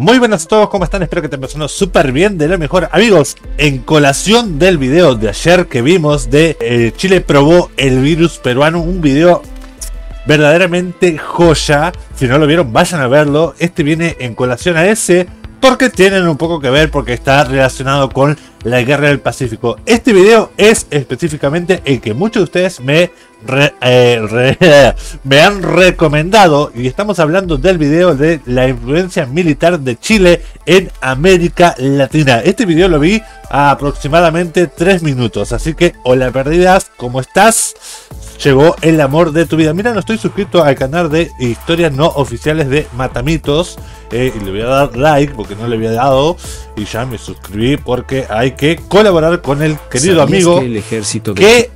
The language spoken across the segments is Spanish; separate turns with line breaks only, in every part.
Muy buenas a todos, ¿cómo están? Espero que te pasando súper bien, de lo mejor. Amigos, en colación del video de ayer que vimos de eh, Chile probó el virus peruano, un video verdaderamente joya. Si no lo vieron, vayan a verlo. Este viene en colación a ese porque tienen un poco que ver porque está relacionado con la guerra del Pacífico. Este video es específicamente el que muchos de ustedes me, eh, han recomendado y estamos hablando del video de la influencia militar de Chile en América Latina. Este video lo vi a aproximadamente 3 minutos, así que hola perdidas, ¿cómo estás? llegó el amor de tu vida. Mira, no estoy suscrito al canal de historias no oficiales de Matamitos. Eh, y le voy a dar like porque no le había dado. Y ya me suscribí porque hay que colaborar con el querido amigo el
ejército que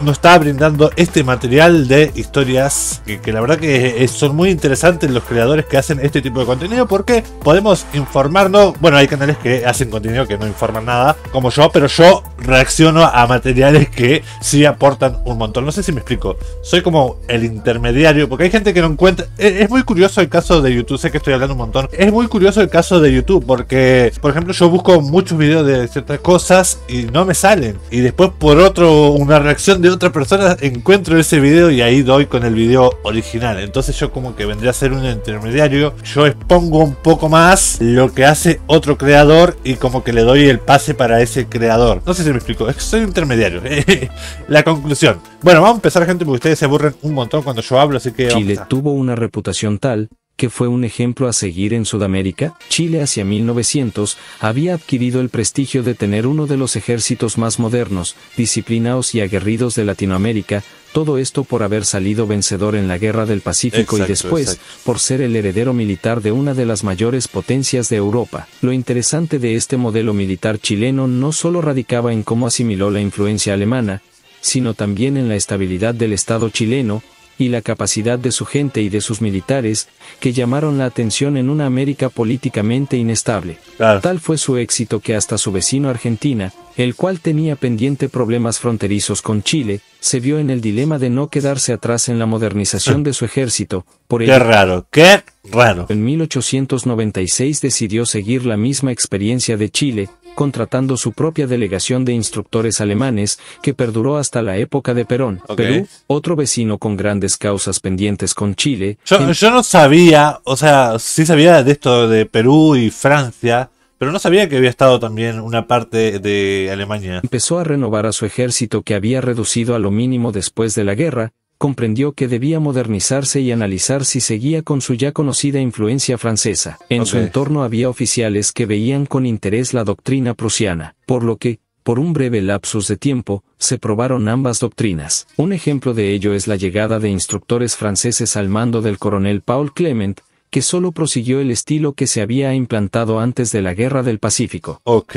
nos está brindando este material de historias que, la verdad que eh, son muy interesantes los creadores que hacen este tipo de contenido porque podemos informarnos, bueno hay canales que hacen contenido que no informan nada como yo, pero yo reacciono a materiales que sí aportan un montón, no sé si me explico, soy como el intermediario porque hay gente que no encuentra, es, eh, es muy curioso el caso de YouTube, sé que estoy hablando un montón, es muy curioso el caso de YouTube porque por ejemplo yo busco muchos videos de ciertas cosas y no me salen y después por otro una reacción de otra persona encuentro ese video y ahí doy con el video original. Entonces yo como que vendría a ser un intermediario. Yo expongo un poco más lo que hace otro creador y como que le doy el pase para ese creador. No sé si me explico, es que soy intermediario. La conclusión. Bueno, vamos a empezar gente porque ustedes se aburren un montón cuando yo hablo, así que... Chile tuvo una reputación tal que fue un ejemplo a seguir en Sudamérica,
Chile hacia 1900 había adquirido el prestigio de tener uno de los ejércitos más modernos, disciplinados y aguerridos de Latinoamérica, todo esto por haber salido vencedor en la Guerra del Pacífico y después, por ser el heredero militar de una de las mayores potencias de Europa. Lo interesante de este modelo militar chileno no solo radicaba en cómo asimiló la influencia alemana, sino también en la estabilidad del Estado chileno, y la capacidad de su gente y de sus militares, que llamaron la atención en una América políticamente inestable. Tal fue su éxito que hasta su vecino Argentina, el cual tenía pendiente problemas fronterizos con Chile, se vio en el dilema de no quedarse atrás en la modernización de su ejército. Por qué raro, qué raro. En 1896 decidió seguir la misma experiencia de Chile, contratando su propia delegación de instructores alemanes, que perduró hasta la época de Perón. Perú, otro vecino con grandes
causas pendientes con Chile. yo no sabía, o sea, sí sabía de esto de Perú y Francia, pero no sabía que había estado también una parte de Alemania.
Empezó a renovar a su ejército que había reducido a lo mínimo después de la guerra, comprendió que debía modernizarse y analizar si seguía con su ya conocida influencia francesa. En su entorno había oficiales que veían con interés la doctrina prusiana, por lo que, por un breve lapsus de tiempo, se probaron ambas doctrinas. Un ejemplo de ello es la llegada de instructores franceses al mando del coronel Paul Clement, que solo prosiguió el estilo que se había implantado antes de la Guerra del Pacífico. Ok.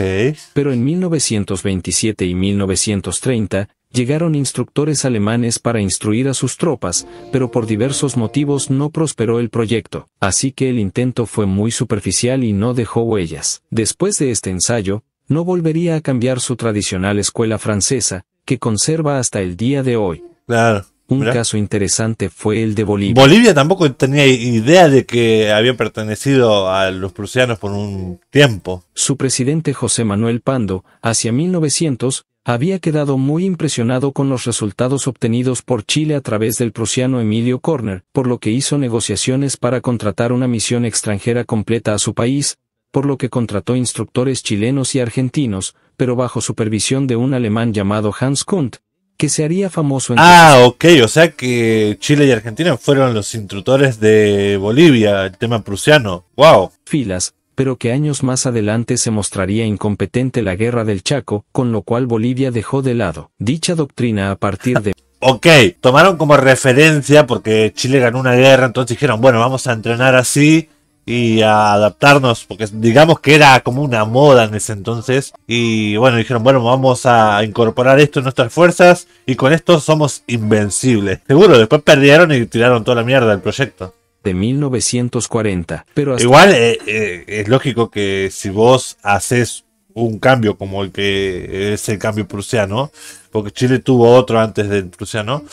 Pero en 1927 y 1930, llegaron instructores alemanes para instruir a sus tropas, pero por diversos motivos no prosperó el proyecto, así que el intento fue muy superficial y no dejó huellas. Después de este ensayo, no volvería a cambiar su tradicional escuela francesa, que conserva hasta el día de hoy. Claro. Un caso interesante fue el de Bolivia. Bolivia
tampoco tenía idea de que habían pertenecido a los prusianos por un tiempo.
Su presidente José Manuel Pando, hacia 1900, había quedado muy impresionado con los resultados obtenidos por Chile a través del prusiano Emilio Corner, por lo que hizo negociaciones para contratar una misión extranjera completa a su país, por lo que contrató instructores chilenos y argentinos, pero bajo supervisión de un alemán llamado Hans Kundt que se haría famoso. En
ah, ok, o sea que Chile y Argentina fueron los instructores de Bolivia, el tema prusiano. ¡Wow! Filas,
pero que años más adelante se mostraría incompetente la guerra del Chaco, con lo cual
Bolivia dejó de lado dicha doctrina a partir de... Ok, tomaron como referencia porque Chile ganó una guerra, entonces dijeron, bueno, vamos a entrenar así y a adaptarnos, porque digamos que era como una moda en ese entonces. Y bueno, dijeron, bueno, vamos a incorporar esto en nuestras fuerzas y con esto somos invencibles. Seguro, después perdieron y tiraron toda la mierda del proyecto. De 1940, pero Igual eh, eh, es lógico que si vos haces un cambio como el que es el cambio prusiano, porque Chile tuvo otro antes del prusiano,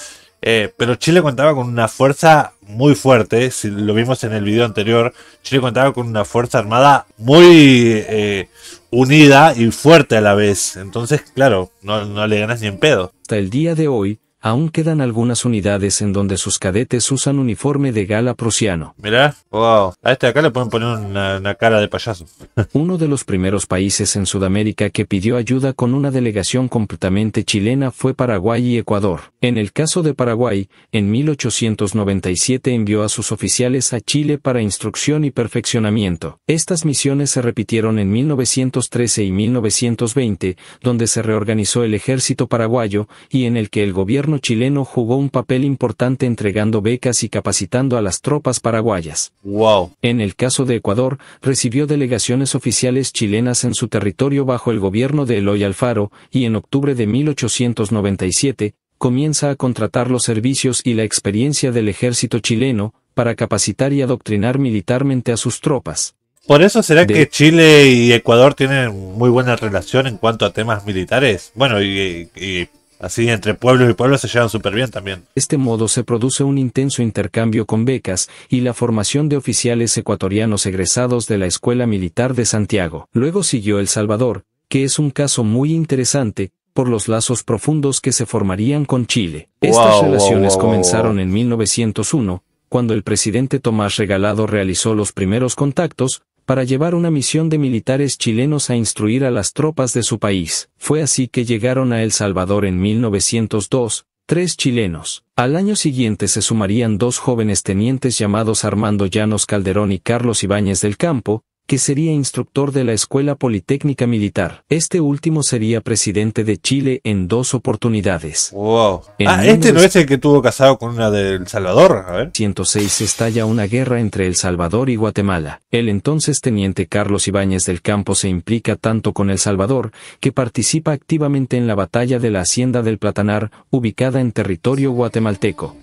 eh, pero Chile contaba con una fuerza muy fuerte, si lo vimos en el video anterior, Chile contaba con una fuerza armada muy eh, unida y fuerte a la vez. Entonces, claro, no, no le ganas ni en pedo. Hasta el día de hoy, Aún quedan algunas unidades en donde sus
cadetes usan uniforme de gala prusiano.
Mirá, wow, a este acá le pueden poner una cara de payaso.
Uno de los primeros países en Sudamérica que pidió ayuda con una delegación completamente chilena fue Paraguay y Ecuador. En el caso de Paraguay, en 1897 envió a sus oficiales a Chile para instrucción y perfeccionamiento. Estas misiones se repitieron en 1913 y 1920, donde se reorganizó el ejército paraguayo y en el que el gobierno chileno jugó un papel importante entregando becas y capacitando a las tropas paraguayas. Wow. En el caso de Ecuador, recibió delegaciones oficiales chilenas en su territorio bajo el gobierno de Eloy Alfaro, y en octubre de 1897, comienza a contratar los servicios y la experiencia del ejército chileno, para capacitar y adoctrinar militarmente a sus tropas. Por eso será que
Chile y Ecuador tienen muy buena relación en cuanto a temas militares. Bueno, y Así entre pueblos y pueblos se llevan súper bien también. De
este modo se produce un intenso intercambio con becas y la formación de oficiales ecuatorianos egresados de la Escuela Militar de Santiago. Luego siguió El Salvador, que es un caso muy interesante, por los lazos profundos que se formarían con Chile. Estas relaciones comenzaron en 1901, cuando el presidente Tomás Regalado realizó los primeros contactos, para llevar una misión de militares chilenos a instruir a las tropas de su país. Fue así que llegaron a El Salvador en 1902, tres chilenos. Al año siguiente se sumarían dos jóvenes tenientes llamados Armando Llanos Calderón y Carlos Ibáñez del Campo, que sería instructor de la Escuela Politécnica Militar. Este último sería presidente de Chile en dos oportunidades.
Wow. ah, este no es el que tuvo casado con una del
Salvador, a ver. 106 estalla una guerra entre El Salvador y Guatemala. El entonces teniente Carlos Ibáñez del Campo se implica tanto con El Salvador, que participa activamente en la batalla de la Hacienda del Platanar, ubicada en territorio guatemalteco.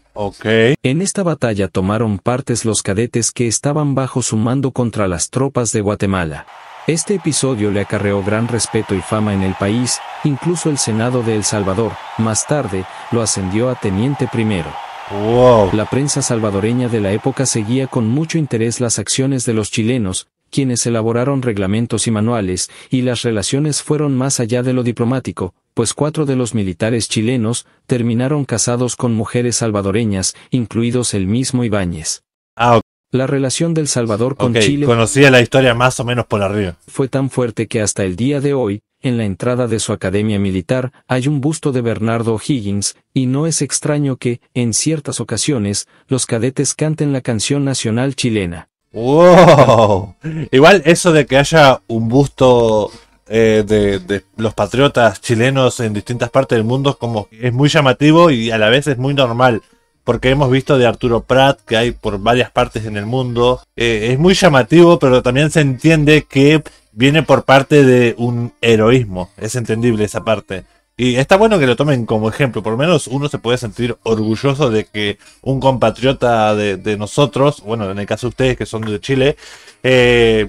En esta batalla tomaron partes los cadetes que estaban bajo su mando contra las tropas de Guatemala. Este episodio le acarreó gran respeto y fama en el país, incluso el Senado de El Salvador, más tarde, lo ascendió a teniente primero. La prensa salvadoreña de la época seguía con mucho interés las acciones de los chilenos, quienes elaboraron reglamentos y manuales, y las relaciones fueron más allá de lo diplomático, pues cuatro de los militares chilenos terminaron casados con mujeres salvadoreñas, incluidos el mismo Ibáñez. Ah, la relación del Salvador con Chile conocía la historia más o menos por arriba. Fue tan fuerte que hasta el día de hoy, en la entrada de su academia militar, hay un busto de Bernardo Higgins, y no es extraño que, en ciertas ocasiones,
los cadetes canten la canción nacional chilena. ¡Wow! Igual eso de que haya un busto eh, de, los patriotas chilenos en distintas partes del mundo como es muy llamativo y a la vez es muy normal. Porque hemos visto de Arturo Prat que hay por varias partes en el mundo. Eh, es muy llamativo, pero también se entiende que viene por parte de un heroísmo. Es entendible esa parte. Y está bueno que lo tomen como ejemplo, por lo menos uno se puede sentir orgulloso de que un compatriota de, nosotros, bueno, en el caso de ustedes que son de Chile, eh,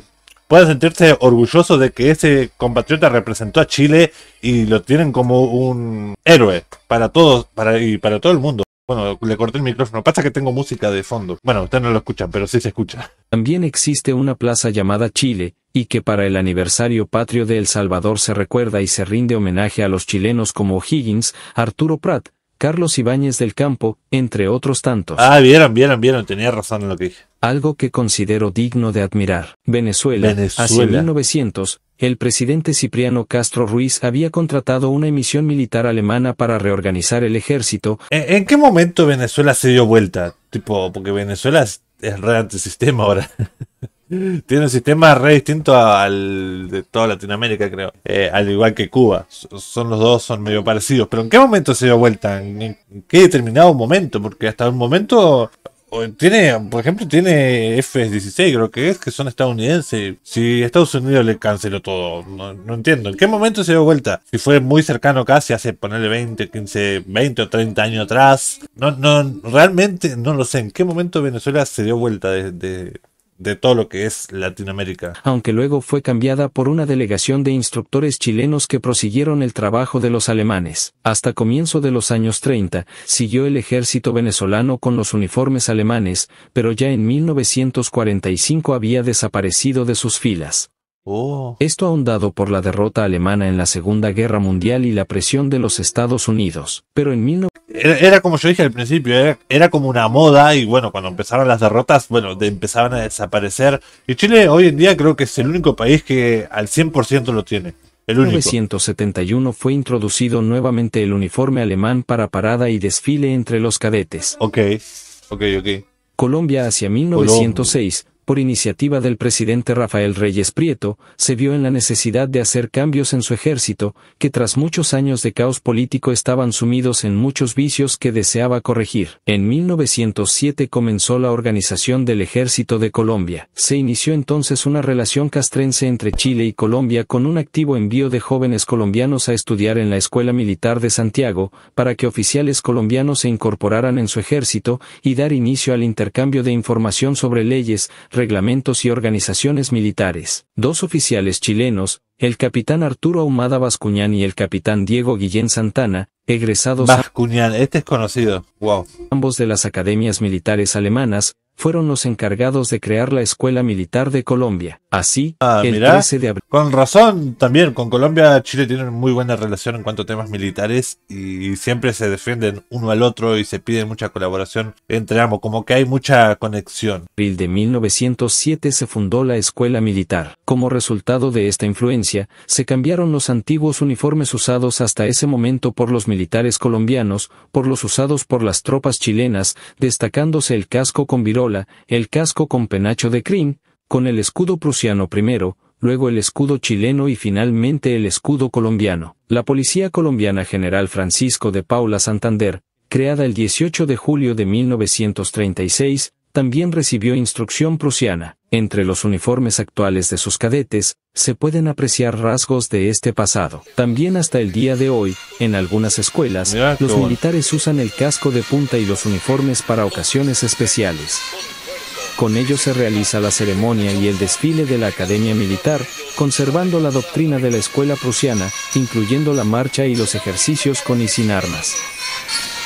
pueda sentirse orgulloso de que ese compatriota representó a Chile y lo tienen como un héroe para todos para, y para todo el mundo. Bueno, le corté el micrófono. Pasa que tengo música de fondo. Bueno, ustedes no lo escuchan, pero sí se escucha. También existe una plaza llamada
Chile, y que para el aniversario patrio de El Salvador se recuerda y se rinde homenaje a los chilenos como Higgins, Arturo Prat, Carlos Ibáñez del Campo, entre otros tantos. Ah,
vieron, vieron, vieron, tenía razón en lo que dije. Algo que considero
digno de admirar.
Venezuela, Venezuela. hacia
1900, el presidente Cipriano Castro Ruiz había contratado una emisión
militar alemana para reorganizar el ejército. ¿En, qué momento Venezuela se dio vuelta? Tipo, porque Venezuela es, el sistema antisistema ahora. Tiene un sistema re distinto al de toda Latinoamérica, creo. Eh, al igual que Cuba. Son los dos, son medio parecidos. Pero ¿en qué momento se dio vuelta? ¿En qué determinado momento? Porque hasta un momento tiene, por ejemplo, tiene F-16, creo que es, que son estadounidenses. Si Estados Unidos le canceló todo, no, entiendo. ¿En qué momento se dio vuelta? Si fue muy cercano casi, hace ponerle 20, 15, 20 o 30 años atrás. No, no, realmente no lo sé. ¿En qué momento Venezuela se dio vuelta desde. de, de todo lo que es Latinoamérica.
Aunque luego fue cambiada por una delegación de instructores chilenos que prosiguieron el trabajo de los alemanes. Hasta comienzo de los años 30, siguió el ejército venezolano con los uniformes alemanes, pero ya en 1945 había desaparecido de sus filas. Oh. Esto ahondado por la derrota alemana en la Segunda Guerra Mundial y la presión
de los Estados Unidos. Pero en 19... Era, era, como yo dije al principio, era, como una moda y bueno, cuando empezaron las derrotas, bueno, de, empezaban a desaparecer. Y Chile hoy en día creo que es el único país que al 100% lo tiene. En 1971 fue introducido
nuevamente el uniforme alemán para parada y desfile entre los cadetes. Ok, ok, ok. Colombia hacia 1906, por iniciativa del presidente Rafael Reyes Prieto, se vio en la necesidad de hacer cambios en su ejército, que tras muchos años de caos político estaban sumidos en muchos vicios que deseaba corregir. En 1907 comenzó la organización del Ejército de Colombia. Se inició entonces una relación castrense entre Chile y Colombia con un activo envío de jóvenes colombianos a estudiar en la Escuela Militar de Santiago, para que oficiales colombianos se incorporaran en su ejército y dar inicio al intercambio de información sobre leyes, reglamentos y organizaciones militares. Dos oficiales chilenos, el capitán Arturo Ahumada Bascuñán y el capitán Diego Guillén Santana, egresados Bascuñán, este es conocido. Wow. ambos de las academias militares alemanas, fueron los encargados de crear la Escuela Militar de Colombia. Así,
ah, el 13 de abril. Con razón, también con Colombia, Chile tienen muy buena relación en cuanto a temas militares y siempre se defienden uno al otro y se pide mucha colaboración entre ambos, como que hay mucha conexión. En de 1907 se fundó la Escuela Militar.
Como resultado de esta influencia, se cambiaron los antiguos uniformes usados hasta ese momento por los militares colombianos por los usados por las tropas chilenas, destacándose el casco con virón el casco con penacho de crin, con el escudo prusiano primero, luego el escudo chileno y finalmente el escudo colombiano. La Policía Colombiana General Francisco de Paula Santander, creada el 18 de julio de 1936, también recibió instrucción prusiana. Entre los uniformes actuales de sus cadetes, se pueden apreciar rasgos de este pasado. También hasta el día de hoy, en algunas escuelas, los militares usan el casco de punta y los uniformes para ocasiones especiales. Con ello se realiza la ceremonia y el desfile de la Academia Militar, conservando la doctrina de la escuela prusiana, incluyendo la marcha y los ejercicios con y sin armas.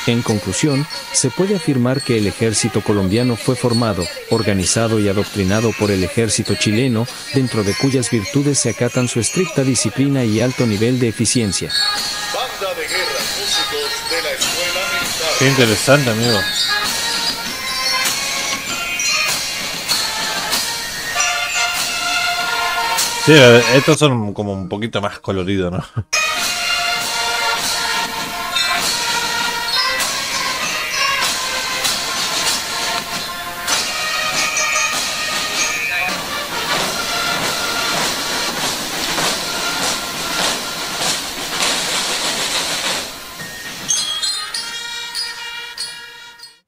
En conclusión, se puede afirmar que el ejército colombiano fue formado, organizado y adoctrinado por el ejército chileno, dentro de cuyas virtudes se acatan su estricta disciplina y alto nivel de eficiencia. Banda de guerra,
músicos de la escuela militar. Qué interesante, amigo. Sí, estos son como un poquito más coloridos, ¿no?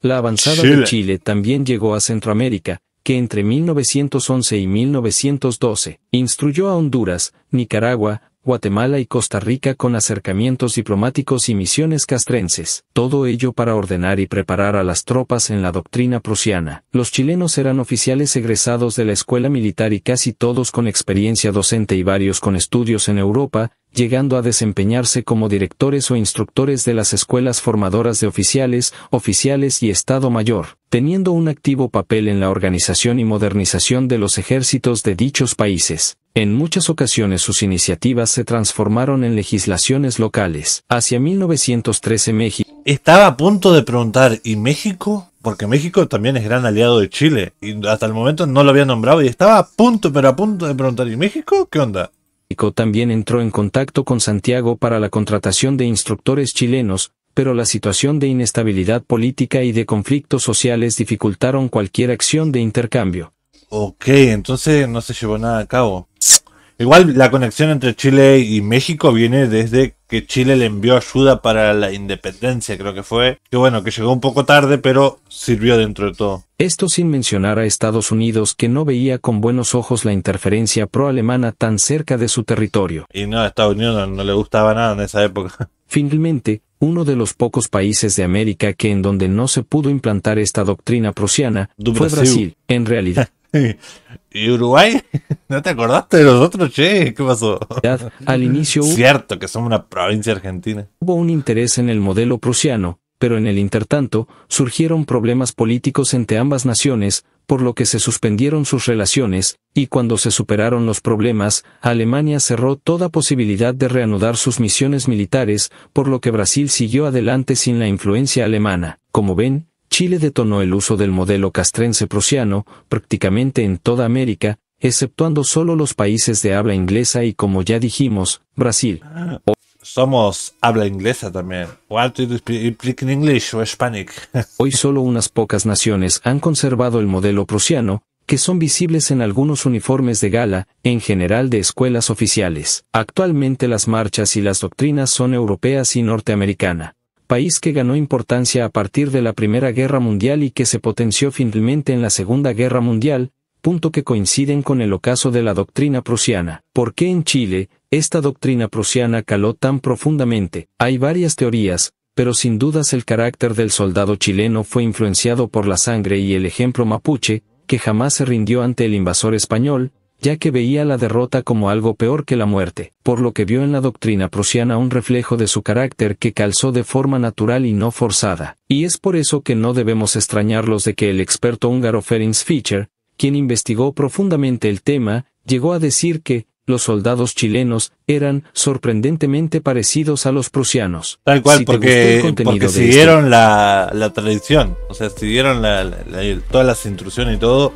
La avanzada de Chile también llegó a Centroamérica, que entre 1911 y 1912 instruyó a Honduras, Nicaragua, Guatemala y Costa Rica con acercamientos diplomáticos y misiones castrenses, todo ello para ordenar y preparar a las tropas en la doctrina prusiana. Los chilenos eran oficiales egresados de la escuela militar y casi todos con experiencia docente y varios con estudios en Europa, llegando a desempeñarse como directores o instructores de las escuelas formadoras de oficiales, oficiales y Estado Mayor, teniendo un activo papel en la organización y modernización de los ejércitos de dichos países. En muchas ocasiones sus iniciativas se transformaron en legislaciones locales.
Hacia 1913 México... Estaba a punto de preguntar, ¿y México? Porque México también es gran aliado de Chile, y hasta el momento no lo había nombrado, y estaba a punto, pero a punto de preguntar, ¿y México? ¿Qué onda? México también entró en contacto con Santiago para la contratación de
instructores chilenos, pero la situación de inestabilidad política y de conflictos sociales
dificultaron cualquier acción de intercambio. Ok, entonces no se llevó nada a cabo. Igual la conexión entre Chile y México viene desde que Chile le envió ayuda para la independencia, creo que fue. Que bueno, que llegó un poco tarde, pero sirvió dentro de todo.
Esto sin mencionar a Estados Unidos, que no veía con buenos ojos la interferencia pro-alemana tan cerca de su territorio.
Y no, a Estados Unidos no, no le gustaba nada en esa época.
Finalmente, uno de los pocos países de América que en donde no se pudo implantar esta doctrina prusiana fue Brasil,
en realidad. ¿Y Uruguay? ¿No te acordaste de otros? che? ¿Qué pasó? Al inicio Cierto que somos una provincia argentina.
Hubo un interés en el modelo prusiano, pero en el intertanto, surgieron problemas políticos entre ambas naciones, por lo que se suspendieron sus relaciones, y cuando se superaron los problemas, Alemania cerró toda posibilidad de reanudar sus misiones militares, por lo que Brasil siguió adelante sin la influencia alemana. Como ven, Chile detonó el uso del modelo castrense prusiano prácticamente en toda América, exceptuando solo los países de habla inglesa y como ya dijimos, Brasil.
Ah, somos
habla inglesa también. Hoy solo unas pocas naciones han conservado el modelo prusiano, que son visibles en algunos uniformes de gala, en general de escuelas oficiales. Actualmente las marchas y las doctrinas son europeas y norteamericanas país que ganó importancia a partir de la Primera Guerra Mundial y que se potenció finalmente en la Segunda Guerra Mundial, punto que coinciden con el ocaso de la doctrina prusiana. ¿Por qué en Chile, esta doctrina prusiana caló tan profundamente? Hay varias teorías, pero sin dudas el carácter del soldado chileno fue influenciado por la sangre y el ejemplo mapuche, que jamás se rindió ante el invasor español, ya que veía la derrota como algo peor que la muerte, por lo que vio en la doctrina prusiana un reflejo de su carácter que calzó de forma natural y no forzada, y es por eso que no debemos extrañarlos de que el experto húngaro Ferenc Fischer, quien investigó profundamente el tema, llegó a decir que, los soldados chilenos eran sorprendentemente parecidos a los prusianos.
Tal cual, porque, porque siguieron la, tradición, o sea, siguieron todas las instrucciones y todo,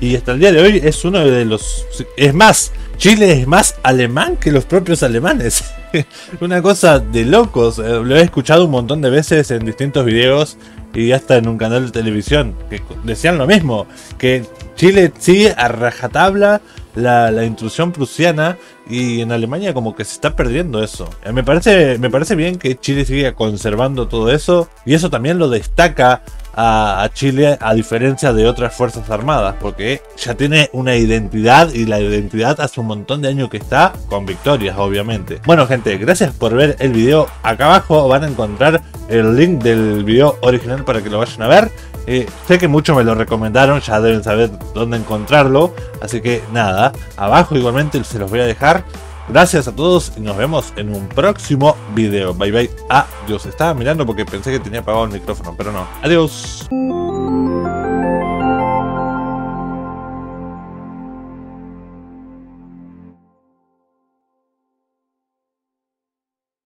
y hasta el día de hoy es uno de los... Es más, Chile es más alemán que los propios alemanes. Una cosa de locos. Eh, lo he escuchado un montón de veces en distintos videos y hasta en un canal de televisión. Que decían lo mismo. Que Chile sigue a rajatabla la, intrusión prusiana y en Alemania como que se está perdiendo eso. Eh, me parece, me parece bien que Chile siga conservando todo eso y eso también lo destaca a Chile a diferencia de otras Fuerzas Armadas porque ya tiene una identidad y la identidad hace un montón de años que está con victorias obviamente. Bueno gente, gracias por ver el video. Acá abajo van a encontrar el link del video original para que lo vayan a ver. Eh, sé que muchos me lo recomendaron, ya deben saber dónde encontrarlo. Así que nada, abajo igualmente se los voy a dejar. Gracias a todos y nos vemos en un próximo video. Bye bye. Adiós. Ah, estaba mirando porque pensé que tenía apagado el micrófono, pero no. Adiós.